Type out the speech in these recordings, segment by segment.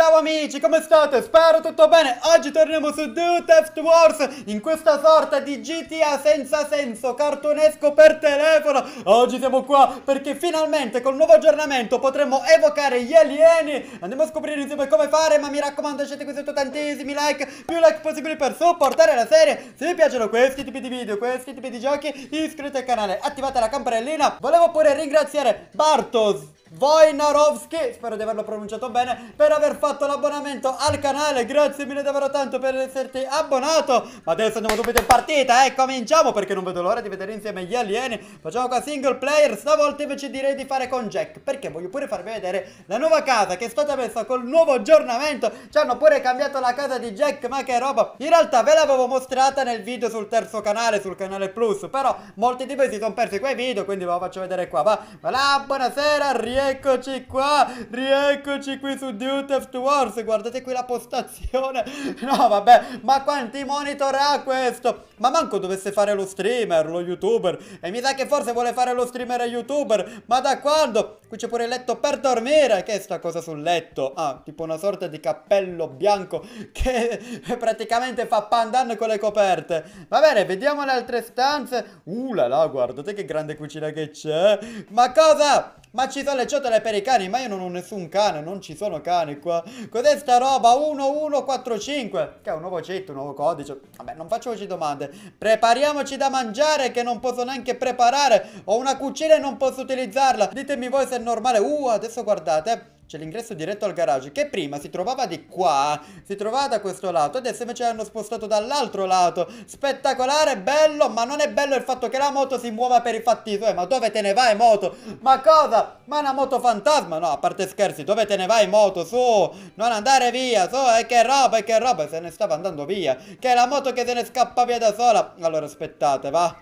Ciao amici, come state? Spero tutto bene. Oggi torniamo su Do Theft Wars in questa sorta di GTA senza senso, cartonesco per telefono. Oggi siamo qua perché finalmente col nuovo aggiornamento potremo evocare gli alieni. Andiamo a scoprire insieme come fare, ma mi raccomando lasciate qui sotto tantissimi like, più like possibili per supportare la serie. Se vi piacciono questi tipi di video, questi tipi di giochi, iscrivetevi al canale, attivate la campanellina. Volevo pure ringraziare Bartos Wojnarowski, spero di averlo pronunciato bene, per aver fatto l'abbonamento al canale. Grazie mille davvero tanto per esserti abbonato. Ma adesso andiamo subito in partita e eh? cominciamo perché non vedo l'ora di vedere insieme gli alieni. Facciamo qua single player, stavolta invece direi di fare con Jack perché voglio pure farvi vedere la nuova casa che è stata messa col nuovo aggiornamento. Ci hanno pure cambiato la casa di Jack, ma che roba. In realtà ve l'avevo mostrata nel video sul terzo canale, sul canale Plus, però molti di voi si sono persi quei video, quindi ve lo faccio vedere qua. Va, va là, buonasera, arrivo rieccoci qua, rieccoci qui su Duty of Wars, guardate qui la postazione, no vabbè, ma quanti monitor ha questo? Ma manco dovesse fare lo streamer, lo youtuber, e mi sa che forse vuole fare lo streamer e youtuber, ma da quando? Qui c'è pure il letto per dormire, che è sta cosa sul letto? Ah, tipo una sorta di cappello bianco che praticamente fa pandan con le coperte. Va bene, vediamo le altre stanze. Uh là là, guardate che grande cucina che c'è. Ma cosa? Ma ci sono le ciotole per i cani, ma io non ho nessun cane, non ci sono cani qua. Cos'è sta roba? 1145, che è un nuovo cheat, un nuovo codice. Vabbè, non facciamoci domande. Prepariamoci da mangiare che non posso neanche preparare. Ho una cucina e non posso utilizzarla. Ditemi voi se è normale. Uh, adesso guardate. Eh. C'è l'ingresso diretto al garage che prima si trovava di qua, si trovava da questo lato, adesso invece l'hanno spostato dall'altro lato. Spettacolare, bello, ma non è bello il fatto che la moto si muova per i fatti suoi. Ma dove te ne vai moto? Ma cosa? Ma è una moto fantasma? No, a parte scherzi, dove te ne vai moto? Su, non andare via, su, e che roba, e che roba, se ne stava andando via. Che è la moto che se ne scappa via da sola. Allora aspettate, va.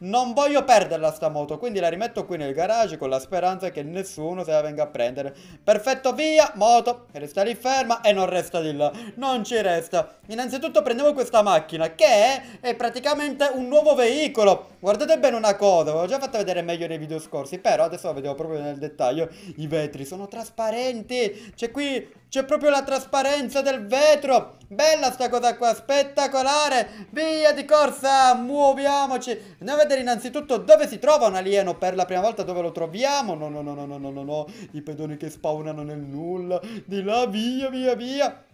Non voglio perderla sta moto, quindi la rimetto qui nel garage con la speranza che nessuno se la venga a prendere. Perfetto perfetto, via, moto, resta lì ferma e non resta di là, non ci resta. Innanzitutto prendiamo questa macchina che è, praticamente un nuovo veicolo. Guardate bene una cosa, l'ho già fatto vedere meglio nei video scorsi, però adesso la vediamo proprio nel dettaglio. I vetri sono trasparenti, c'è qui c'è proprio la trasparenza del vetro. Bella sta cosa qua, spettacolare. Via di corsa, muoviamoci. Andiamo a vedere innanzitutto dove si trova un alieno per la prima volta, dove lo troviamo. No, no, no, no, no, no, no, no. I pedoni che spawnano nel nulla. Di là, via, via, via.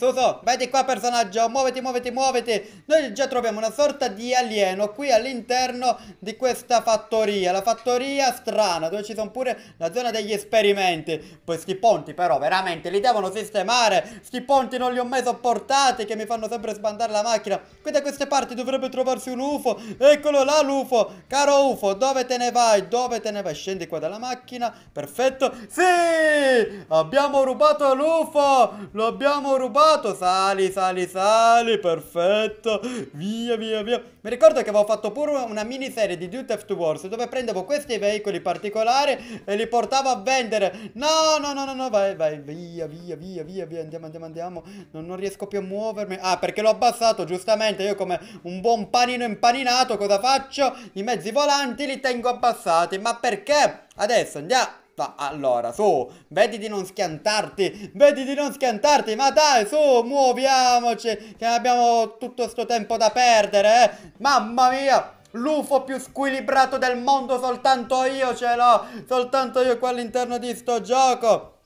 Suso, vedi qua personaggio, muoviti, muoviti, muoviti. Noi già troviamo una sorta di alieno qui all'interno di questa fattoria. La fattoria strana, dove ci sono pure la zona degli esperimenti. Poi sti ponti però, veramente, li devono sistemare. Sti ponti non li ho mai sopportati, che mi fanno sempre sbandare la macchina. Qui da queste parti dovrebbe trovarsi un UFO. Eccolo là l'UFO. Caro UFO, dove te ne vai? Dove te ne vai? Scendi qua dalla macchina. Perfetto. Sì! Abbiamo rubato l'UFO! Lo abbiamo rubato! trovato. Sali, sali, sali. Perfetto. Via, via, via. Mi ricordo che avevo fatto pure una miniserie di Duty Theft Wars dove prendevo questi veicoli particolari e li portavo a vendere. No, no, no, no, no. Vai, vai. Via, via, via, via, via. Andiamo, andiamo, andiamo. Non, non riesco più a muovermi. Ah, perché l'ho abbassato, giustamente. Io come un buon panino impaninato cosa faccio? I mezzi volanti li tengo abbassati. Ma perché? Adesso andiamo. Ma allora, su, vedi di non schiantarti, vedi di non schiantarti, ma dai, su, muoviamoci, che abbiamo tutto sto tempo da perdere, eh? Mamma mia! L'UFO più squilibrato del mondo soltanto io ce l'ho, soltanto io qua all'interno di sto gioco.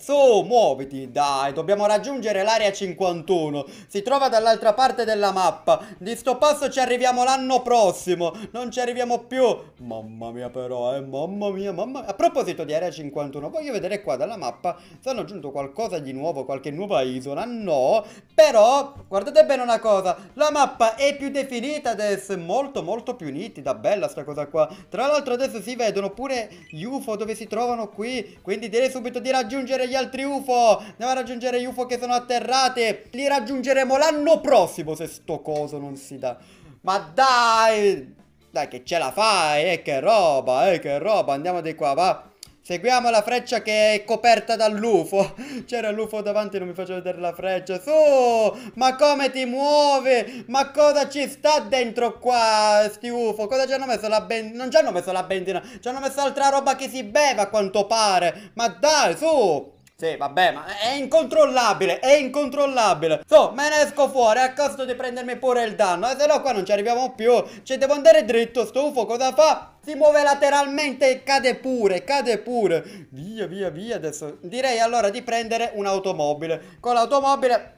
Su, muoviti, dai, dobbiamo raggiungere l'area 51 Si trova dall'altra parte della mappa Di sto passo ci arriviamo l'anno prossimo Non ci arriviamo più Mamma mia però, eh, mamma mia, mamma mia A proposito di area 51, voglio vedere qua dalla mappa Se hanno aggiunto qualcosa di nuovo, qualche nuova isola No, però, guardate bene una cosa La mappa è più definita adesso È molto molto più nitida, bella sta cosa qua Tra l'altro adesso si vedono pure gli UFO dove si trovano qui Quindi direi subito di raggiungere gli altri UFO Andiamo a raggiungere gli UFO che sono atterrate Li raggiungeremo l'anno prossimo se sto coso non si dà Ma dai Dai che ce la fai, eh che roba, eh che roba Andiamo di qua, va Seguiamo la freccia che è coperta dall'UFO. C'era l'UFO davanti, non mi faccio vedere la freccia. Su! Ma come ti muove Ma cosa ci sta dentro qua, sti UFO? Cosa ci hanno messo la benzina? Non ci hanno messo la benzina, ci hanno messo altra roba che si beve a quanto pare. Ma dai, su! Sì, vabbè, ma è incontrollabile, è incontrollabile. So, me ne esco fuori a costo di prendermi pure il danno. E se no qua non ci arriviamo più. Cioè, devo andare dritto, stufo, cosa fa? Si muove lateralmente e cade pure, cade pure. Via, via, via adesso. Direi allora di prendere un'automobile. Con l'automobile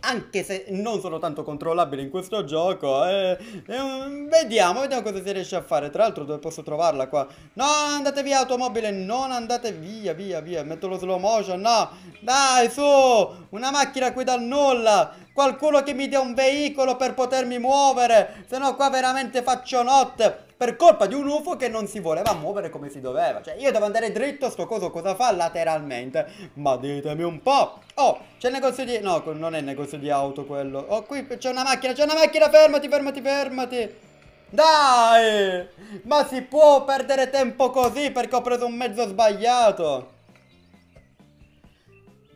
anche se non sono tanto controllabili in questo gioco, eh, eh, vediamo, vediamo cosa si riesce a fare. Tra l'altro dove posso trovarla qua? No, andate via automobile, non andate via, via, via, metto lo slow motion, no. Dai, su, una macchina qui dal nulla, qualcuno che mi dia un veicolo per potermi muovere, se no qua veramente faccio notte per colpa di un UFO che non si voleva muovere come si doveva. Cioè, io devo andare dritto, sto coso cosa fa lateralmente? Ma ditemi un po'. Oh, c'è il negozio di... No, non è il negozio di auto quello. Oh, qui c'è una macchina, c'è una macchina, fermati, fermati, fermati. Dai! Ma si può perdere tempo così perché ho preso un mezzo sbagliato?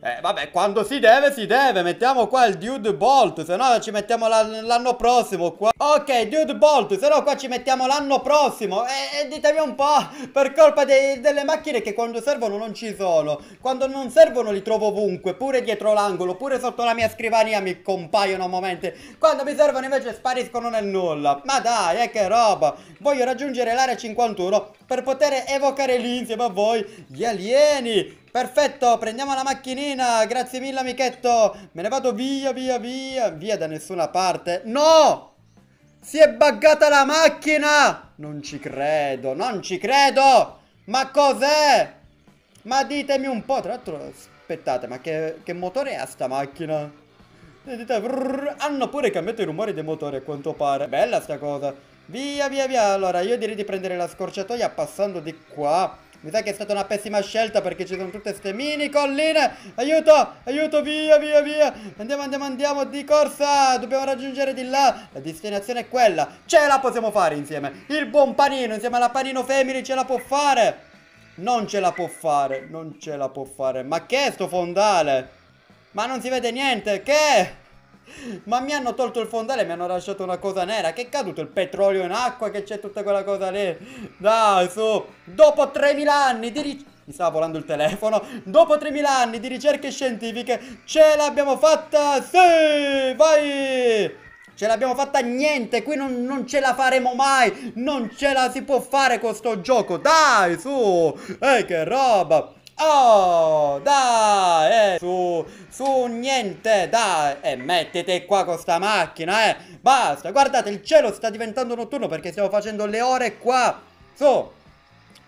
Eh, vabbè, quando si deve, si deve. Mettiamo qua il Dude Bolt, se no ci mettiamo l'anno prossimo qua. Ok, Dude Bolt, se no qua ci mettiamo l'anno prossimo. E, e, ditemi un po', per colpa dei, delle macchine che quando servono non ci sono. Quando non servono li trovo ovunque, pure dietro l'angolo, pure sotto la mia scrivania mi compaiono a momenti. Quando mi servono invece spariscono nel nulla. Ma dai, eh, che roba. Voglio raggiungere l'area 51 per poter evocare lì insieme a voi gli alieni. Perfetto, prendiamo la macchinina Grazie mille amichetto Me ne vado via, via, via Via da nessuna parte No! Si è buggata la macchina! Non ci credo, non ci credo! Ma cos'è? Ma ditemi un po', tra l'altro, aspettate, ma che, che motore ha sta macchina? Sentite, brrr, hanno pure cambiato i rumori dei motori a quanto pare. Bella sta cosa. Via, via, via. Allora, io direi di prendere la scorciatoia passando di qua. Mi sa che è stata una pessima scelta perché ci sono tutte queste mini colline. Aiuto, aiuto, via, via, via. Andiamo, andiamo, andiamo di corsa. Dobbiamo raggiungere di là. La destinazione è quella. Ce la possiamo fare insieme. Il buon panino insieme alla panino family ce la può fare. Non ce la può fare, non ce la può fare. Ma che è sto fondale? Ma non si vede niente, che? Ma mi hanno tolto il fondale e mi hanno lasciato una cosa nera. Che è caduto il petrolio in acqua che c'è tutta quella cosa lì. Dai, su. Dopo 3000 anni di ricerca... Mi stava volando il telefono. Dopo 3000 anni di ricerche scientifiche ce l'abbiamo fatta. Sì, vai. Ce l'abbiamo fatta niente, qui non, non, ce la faremo mai, non ce la si può fare con sto gioco, dai su, ehi che roba! Oh, dai, eh, su, su, niente, dai E eh, mettete qua con sta macchina, eh Basta, guardate, il cielo sta diventando notturno perché stiamo facendo le ore qua Su,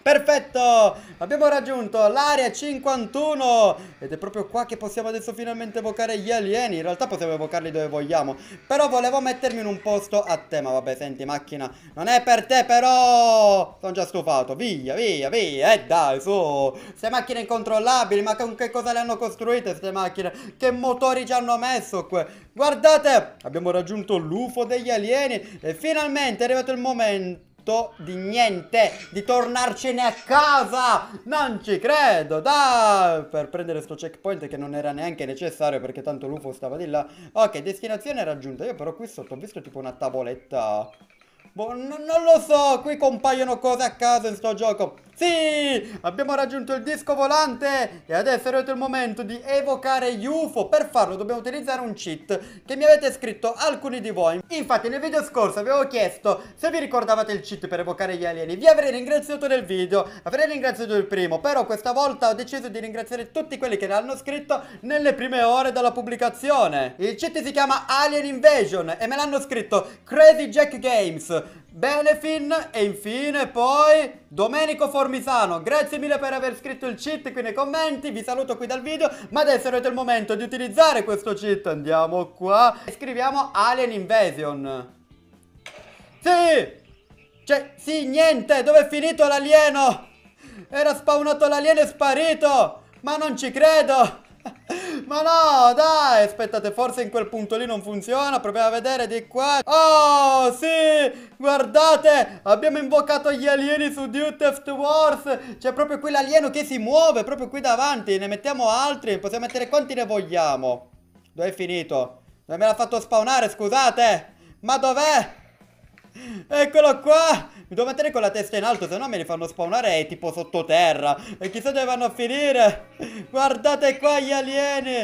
Perfetto! Abbiamo raggiunto l'area 51 ed è proprio qua che possiamo adesso finalmente evocare gli alieni. In realtà possiamo evocarli dove vogliamo, però volevo mettermi in un posto a tema. Vabbè, senti macchina, non è per te però! Sono già stufato, via, via, via, e eh, dai, su! Queste macchine incontrollabili, ma con che cosa le hanno costruite queste macchine? Che motori ci hanno messo qui? Guardate, abbiamo raggiunto l'UFO degli alieni e finalmente è arrivato il momento tutto, di niente, di tornarcene a casa! Non ci credo, dai! Per prendere sto checkpoint che non era neanche necessario perché tanto l'UFO stava di là. Ok, destinazione raggiunta. Io però qui sotto ho visto tipo una tavoletta... Boh, non lo so, qui compaiono cose a caso in sto gioco. Sì, abbiamo raggiunto il disco volante e adesso è arrivato il momento di evocare UFO. Per farlo dobbiamo utilizzare un cheat che mi avete scritto alcuni di voi. Infatti nel video scorso avevo chiesto se vi ricordavate il cheat per evocare gli alieni. Vi avrei ringraziato nel video, avrei ringraziato il primo, però questa volta ho deciso di ringraziare tutti quelli che l'hanno scritto nelle prime ore della pubblicazione. Il cheat si chiama Alien Invasion e me l'hanno scritto Crazy Jack Games, Benefin e infine poi Domenico Fortuna. Formisano, grazie mille per aver scritto il cheat qui nei commenti, vi saluto qui dal video, ma adesso è il momento di utilizzare questo cheat, andiamo qua e scriviamo Alien Invasion. Sì! Cioè, sì, niente, dove è finito l'alieno? Era spawnato l'alieno e sparito! Ma non ci credo! Ma no, dai, aspettate, forse in quel punto lì non funziona, proviamo a vedere di qua. Oh, sì, guardate, abbiamo invocato gli alieni su Duteft Wars. C'è proprio quell'alieno che si muove, proprio qui davanti. Ne mettiamo altri, possiamo mettere quanti ne vogliamo. Dove è finito? Dove me l'ha fatto spawnare, scusate. Ma dov'è? Eccolo qua! Mi devo mettere con la testa in alto, se no me li fanno spawnare tipo sottoterra. E chissà dove vanno a finire! Guardate qua gli alieni!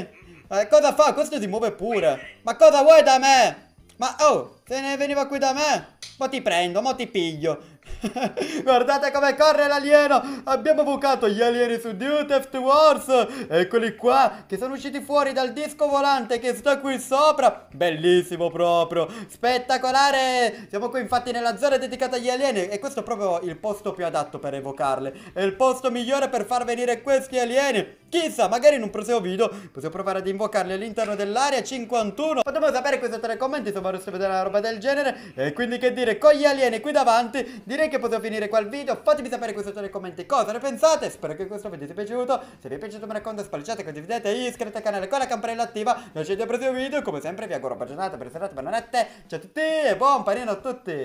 Eh, cosa fa? Questo si muove pure. Ma cosa vuoi da me? Ma oh, se ne veniva qui da me? Ma ti prendo, ma ti piglio. Guardate come corre l'alieno! Abbiamo bucato gli alieni su Duteft Wars! Eccoli qua, che sono usciti fuori dal disco volante che sta qui sopra! Bellissimo proprio! Spettacolare! Siamo qui infatti nella zona dedicata agli alieni e questo è proprio il posto più adatto per evocarle. È il posto migliore per far venire questi alieni! Chissà, magari in un prossimo video possiamo provare ad invocarli all'interno dell'area 51. Potremmo sapere questo tra i commenti se vorreste vedere una roba del genere. E quindi che dire, con gli alieni qui davanti, direi che poteva finire qua il video. Fatemi sapere qui sotto nei commenti cosa ne pensate. Spero che questo video vi sia piaciuto. Se vi è piaciuto mi raccomando spalciate, condividete, iscrivetevi al canale con la campanella attiva. Noi ci vediamo al prossimo video. Come sempre vi auguro buona giornata, buona serata, buona Ciao a tutti e buon panino a tutti.